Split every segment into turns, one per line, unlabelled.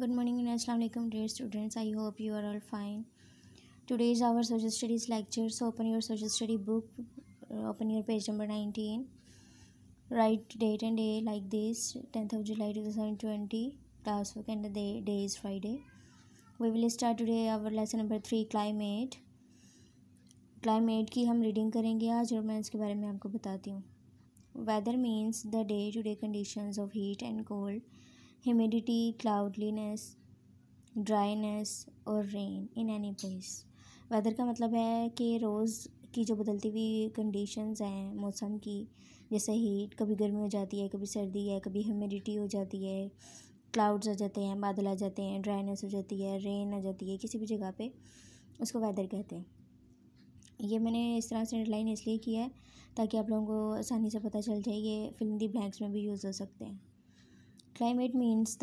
good morning असल dear students I hope you are all fine today is our social studies lecture so open your social study book open your page number nineteen right date and day like this tenth of July two thousand twenty class work and day is Friday we will start today our lesson number three climate climate की हम reading करेंगे आज और मैं इसके बारे में आपको बताती हूँ weather means the day to day condition of heat and cold humidity cloudliness dryness और rain in any place weather का मतलब है कि रोज़ की जो बदलती हुई कंडीशंस हैं मौसम की जैसे हीट कभी गर्मी हो जाती है कभी सर्दी है कभी ह्यूमिडिटी हो जाती है क्लाउड्स आ जाते हैं बादल आ जाते हैं ड्राइनेस हो जाती है रेन आ जाती है किसी भी जगह पे उसको वेदर कहते हैं ये मैंने इस तरह से हेडलाइन इसलिए किया है ताकि आप लोगों को आसानी से पता चल जाए ये फिल्म दी ब्लैंक्स में भी यूज़ हो सकते हैं climate means the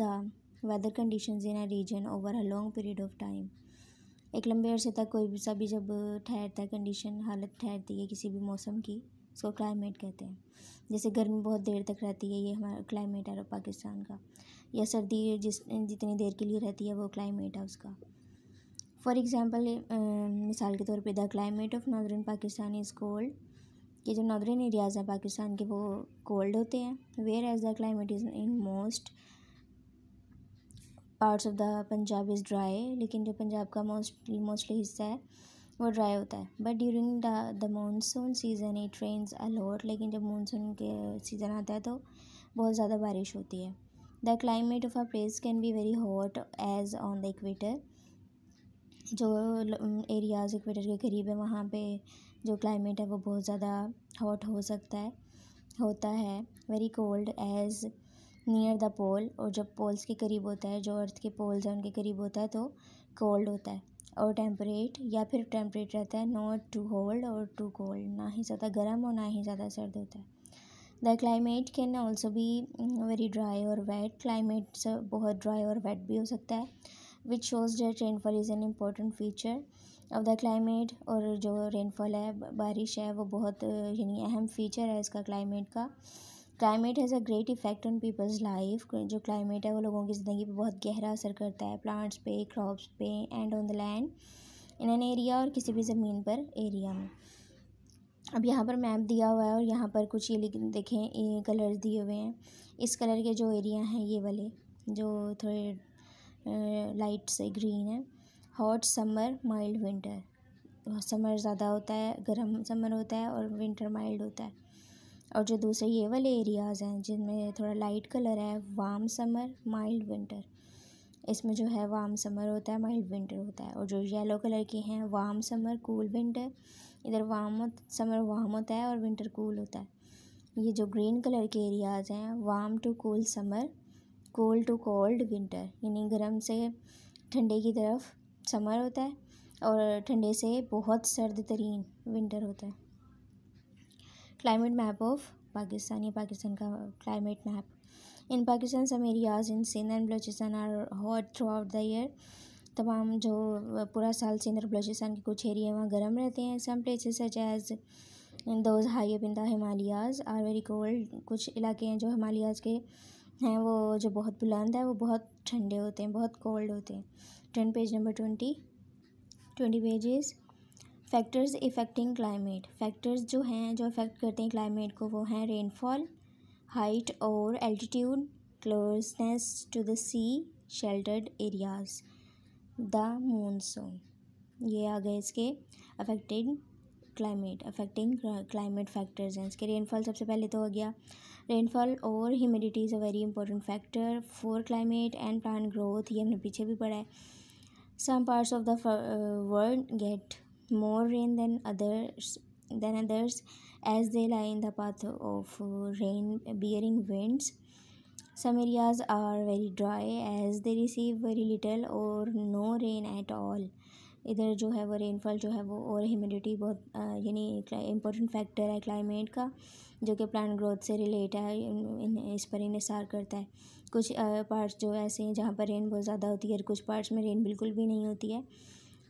weather conditions in a region over a long period of time एक लंबे अरसे तक कोई भी सभी जब ठहरता है कंडीशन हालत ठहरती है किसी भी मौसम की उसको क्लाइमेट कहते हैं जैसे गर्मी बहुत देर तक रहती है ये हमारा क्लाइमेट है पाकिस्तान का या सर्दी जिस जितनी देर के लिए रहती है वो क्लाइमेट है उसका फॉर एग्ज़ाम्पल मिसाल के तौर पे the climate of northern Pakistan is cold कि जो नॉर्दर्न एरियाज़ हैं पाकिस्तान के वो कोल्ड होते हैं whereas the climate is in most parts of the Punjab is dry लेकिन जो पंजाब का मोस्ट मोस्टली हिस्सा है वो ड्राई होता है but during the the monsoon season it rains a lot लेकिन जब मानसून के सीज़न आता है तो बहुत ज़्यादा बारिश होती है the climate of a place can be very hot as on the equator जो एरियाज़ इक्वेटर के करीब है वहाँ पे जो क्लाइमेट है वो बहुत ज़्यादा हॉट हो सकता है होता है very cold as near the pole और जब पोल्स के करीब होता है जो अर्थ के पोल्स हैं उनके करीब होता है तो कोल्ड होता है और टेम्परेट या फिर टेम्परेट रहता है नॉट टू होल्ड और टू कोल्ड ना ही ज़्यादा गर्म और ना ही ज़्यादा सर्द होता है द क्लाइमेट कैन ऑल्सो भी वेरी ड्राई और वेट क्लाइमेट बहुत ड्राई और वेट भी हो सकता है which shows that rainfall is an important feature of the climate और जो रेनफॉल है बारिश है वो बहुत यानी अहम फीचर है इसका क्लाइमेट का climate has a great effect on people's life जो क्लाइमेट है वो लोगों की ज़िंदगी पर बहुत गहरा असर करता है प्लांट्स पे क्रॉप्स पे and on the land in an area और किसी भी ज़मीन पर एरिया में अब यहाँ पर मैप दिया हुआ है और यहाँ पर कुछ ये देखें ये कलर्स दिए हुए हैं इस कलर के जो एरिया हैं ये वाले जो थोड़े लाइट से ग्रीन है hot summer mild winter summer ज़्यादा होता है गर्म समर होता है और विंटर माइल्ड होता है और जो दूसरे ये वाले एरियाज़ हैं जिनमें थोड़ा लाइट कलर है वार्म समर माइल्ड विंटर इसमें जो है वार्म समर होता है माइल्ड विंटर होता है और जो येलो कलर के हैं वार्म समर कूल विंटर इधर वार्म समर वार्म होता है और विंटर कूल होता है ये जो ग्रीन कलर के एरियाज़ हैं warm to cool summer cold to cold winter यानी गर्म से ठंडे की तरफ समर होता है और ठंडे से बहुत सर्द तरीन विंटर होता है क्लाइमेट मैप ऑफ पाकिस्तान या पाकिस्तान का climate map in Pakistan some areas in Sindh and Balochistan are hot throughout the year तमाम जो पूरा साल सिंध और बलोचिस्तान के कुछ एरिया वहाँ गर्म रहते हैं some places such as those high up in the are very cold कुछ इलाके हैं जो हिमालियाज के हैं वो जो बहुत बुलंद है वो बहुत ठंडे होते हैं बहुत कोल्ड होते हैं turn page number twenty twenty pages factors affecting climate factors जो हैं जो इफ़ेक्ट करते हैं क्लाइमेट को वो हैं रेनफॉल हाइट और altitude closeness to the sea sheltered areas the monsoon ये आ गए इसके affected climate affecting climate factors हैं इसके रेनफॉल सबसे पहले तो हो गया रेनफॉल और humidity is a very important factor for climate and plant growth ये हमने पीछे भी पढ़ा है some parts of the world get more rain than others than others as they lie in the path of rain bearing winds some areas are very dry as they receive very little और no rain at all इधर जो है वो rainfall जो है वो और humidity बहुत यानी इंपॉर्टेंट फैक्टर है क्लाइमेट का जो कि प्लांट ग्रोथ से रिलेट है इस पर इसार करता है कुछ पार्ट्स जो ऐसे हैं जहाँ पर रेन बहुत ज़्यादा होती है और कुछ पार्ट्स में रेन बिल्कुल भी नहीं होती है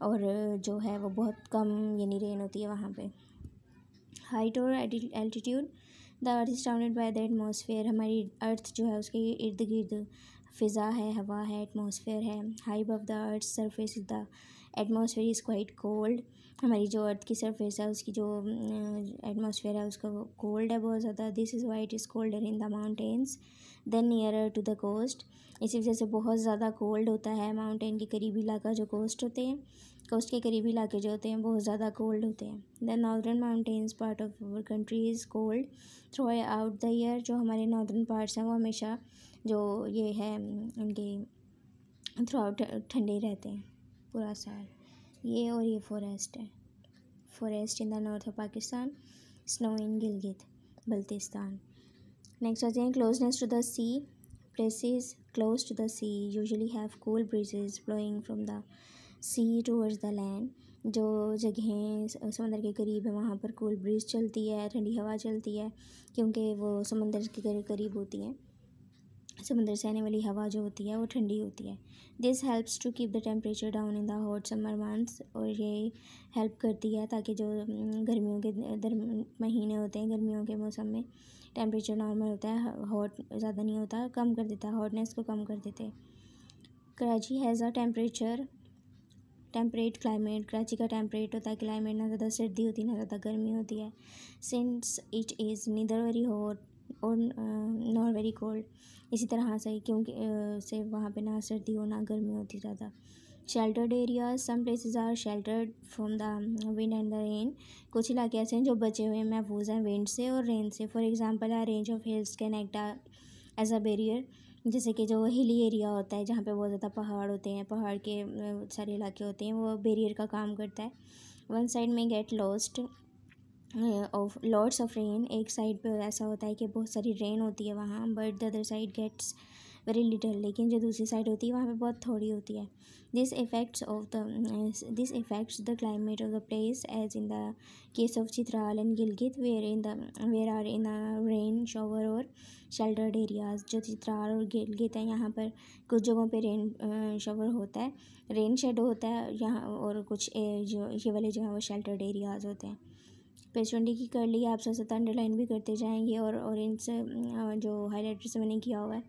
और जो है वो बहुत कम यानी रेन होती है वहाँ पर हाइट और altitude the earth is surrounded by the atmosphere हमारी अर्थ जो है उसके इर्द गिर्द फिज़ा है हवा है एटमोसफेयर है high of the earth surface is the atmosphere is quite cold हमारी जो अर्थ की सरफेस है उसकी जो एटमॉस्फेयर है उसका कोल्ड है बहुत ज़्यादा this is why it is colder in the mountains than near to the coast इसी वजह से बहुत ज़्यादा कोल्ड होता है माउंटेन के करीबी इलाका जो कोस्ट होते हैं कोस्ट के करीबी इलाके जो होते हैं बहुत ज़्यादा कोल्ड होते हैं then northern mountains part of our country is cold throughout the year जो हमारे नॉर्दर्न पार्ट्स हैं वो हमेशा जो ये है उनके थ्रू आउट ठंडे रहते हैं पूरा साल ये और ये फॉरेस्ट है forest in the north of Pakistan snow in Gilgit Baltistan next आते हैं closeness to the sea places close to the sea usually have cool breezes flowing from the sea towards the land जो जगहें समंदर के करीब है वहाँ पर कूल ब्रिज चलती है ठंडी हवा चलती है क्योंकि वो समंदर के करीब होती हैं समुद्र से आने वाली हवा जो होती है वो ठंडी होती है this helps to keep the temperature down in the hot summer months और ये हेल्प करती है ताकि जो हम्म, गर्मियों के दर महीने होते हैं गर्मियों के मौसम में टेम्परेचर नॉर्मल होता है हॉट ज़्यादा नहीं होता कम कर देता है हॉटनेस को कम कर देते Karachi has a temperature temperate climate Karachi का टेम्परेट होता है क्लाइमेट ना ज़्यादा सर्दी होती है ना ज़्यादा गर्मी होती है since it is neither very hot और नॉट वेरी कोल्ड इसी तरह हाँ, से क्योंकि से वहाँ पे ना सर्दी हो ना गर्मी होती ज़्यादा sheltered area some places are sheltered from the wind and the rain कुछ इलाके ऐसे हैं जो बचे हुए महफूज हैं विंड से और रेन से for example a range of hills can act as a barrier जैसे कि जो हिली एरिया होता है जहाँ पे बहुत ज़्यादा पहाड़ होते हैं पहाड़ के सारे इलाके होते हैं वो बेरियर का काम करता है वन साइड में गेट लॉस्ट ऑफ लॉर्ड्स ऑफ रेन एक साइड पे ऐसा होता है कि बहुत सारी रेन होती है वहाँ but the other side gets very little लेकिन जो दूसरी साइड होती है वहाँ पे बहुत थोड़ी होती है this effects of the this effects the climate of the place as in the case of Chitral and Gilgit where in the where are in rain shower और शेल्टर्ड एरियाज जो चित्राल और गिलगित हैं यहाँ पर कुछ जगहों पर रेन शॉवर होता है रेन शेड होता है यहाँ और कुछ ए, जो ये वाले जो है वो शेल्टर्ड एरियाज होते हैं पेज की कर ली आप साथ साथ अंडरलाइन भी करते जाएंगे और ऑरेंज से जो हाईलाइटर से मैंने किया हुआ है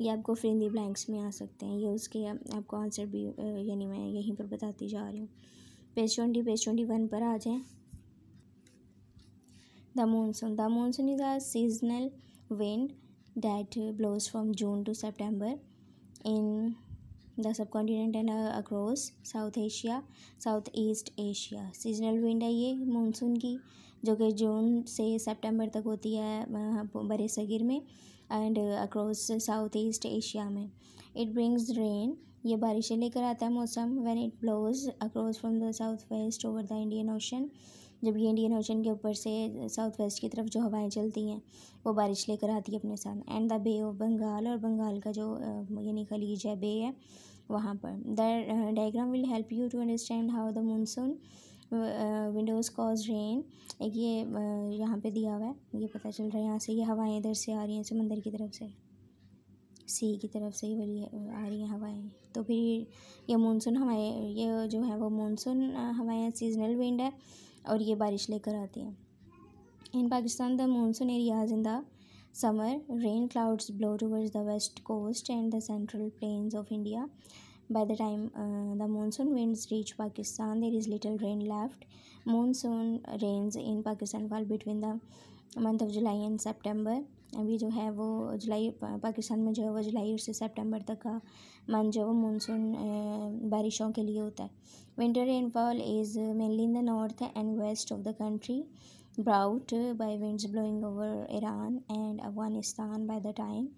ये आपको फ्रेंदी ब्लैंक्स में आ सकते हैं ये उसके आपको आंसर भी यानी मैं यहीं पर बताती जा रही हूँ page twenty page twenty one पर आ जाएँ the monsoon the monsoon is a seasonal wind that blows from June to September in the subcontinent and across south Asia south east Asia seasonal wind है ये monsoon की जो कि जून से सितंबर तक होती है बर सगीर में and across south east Asia में इट ब्रिंग्स रेन ये बारिशें लेकर आता है मौसम when it blows across from the south west over the Indian ocean जब ये इंडियन ओशन के ऊपर से साउथ वेस्ट की तरफ जो हवाएं चलती हैं वो बारिश लेकर आती है अपने साथ and the bay of Bengal और बंगाल का जो यानी खलीज है बे है वहाँ पर the diagram will help you to understand how the monsoon winds cause rain एक ये यहाँ पे दिया हुआ है ये पता चल रहा है यहाँ से ये हवाएं इधर से आ रही हैं समंदर की तरफ से सी की तरफ से ही वाली आ रही हैं हवाएं तो फिर ये मानसून हवाएं ये जो है वो मानसून हवाएं सीजनल विंड है और ये बारिश लेकर आती है in Pakistan the monsoon areas in the summer rain clouds blow towards the west coast and the central plain of India by the time the monsoon winds reach Pakistan there is little rain left monsoon rains in Pakistan fall between the month of July and September अभी जो है वो जुलाई पाकिस्तान में जो है वो जुलाई से सितंबर तक का मंथ जो है वो मानसून बारिशों के लिए होता है winter rainfall is mainly in the north and west of the country brought by winds blowing over Iran and Afghanistan by the time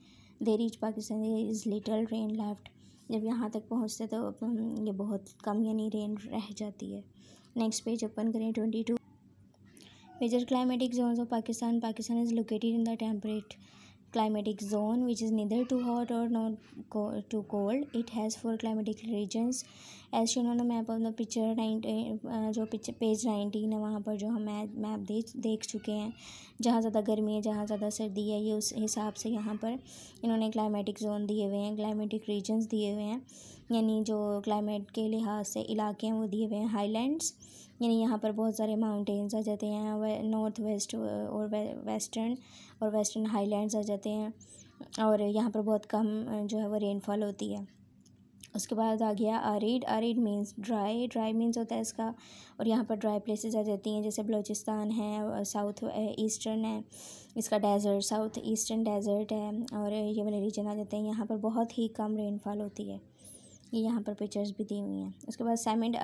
they reach Pakistan there is little rain left जब यहाँ तक पहुँचते तो ये बहुत कम यानी रेन रह जाती है नेक्स्ट पेज ओपन करें twenty two major climatic zone of Pakistan Pakistan is located in the temperate climatic zone which is neither too hot और not too cold it has four climatic regions as shown on the map of the picture जो picture page nineteen है वहाँ पर जो हम map देख देख चुके हैं जहाँ ज़्यादा गर्मी है जहाँ ज़्यादा सर्दी है ये उस हिसाब से यहाँ पर इन्होंने क्लाइमेटिक जोन दिए हुए हैं क्लाइमेटिक रीजन्स दिए हुए हैं यानी जो क्लाइमेट के लिहाज से इलाके हैं वो दिए हुए हैं हाईलैंड यानी यहाँ पर बहुत सारे माउंटेन्स आ जाते हैं वे, नॉर्थ वेस्ट और वे, वेस्टर्न और वेस्टर्न हाईलैंड्स आ जाते हैं और यहाँ पर बहुत कम जो है वो रेनफॉल होती है उसके बाद आ गया arid arid means dry dry means होता है इसका और यहाँ पर ड्राई प्लेसेस आ जाती हैं जैसे बलूचिस्तान है साउथ ईस्टर्न है इसका डेजर्ट साउथ ईस्टर्न डेजर्ट है और ये वाले रीजन आ जाते हैं यहाँ पर बहुत ही कम रेनफॉल होती है ये यहाँ पर पिक्चर्स भी दी हुई हैं उसके बाद सेमिड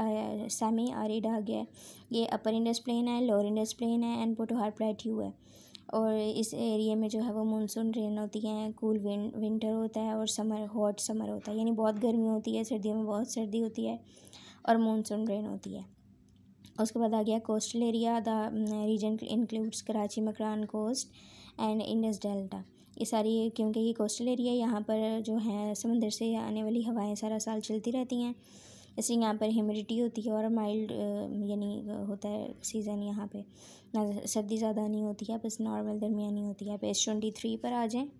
सेमी आरिड आ गया ये अपर इंडस प्लेन है लोअर इंडस प्लेन है एंड पोटोहार प्लेट्यू है और इस एरिए में जो है वो मानसून रेन होती हैं कूल विंटर होता है और समर हॉट समर होता है यानी बहुत गर्मी होती है सर्दियों में बहुत सर्दी होती है और मानसून रेन होती है उसके बाद आ गया coastal area the region includes Karachi Makran coast and Indus delta ये सारी क्योंकि ये कोस्टल एरिया यहाँ पर जो है समुंदर से आने वाली हवाएं सारा साल चलती रहती हैं इसलिए यहाँ पर ह्यूमिडिटी होती है और माइल्ड यानी होता है सीज़न यहाँ पे ना सर्दी ज़्यादा नहीं होती है बस नॉर्मल दरमिया होती है आप एस ट्वेंटी थ्री पर आ जाएँ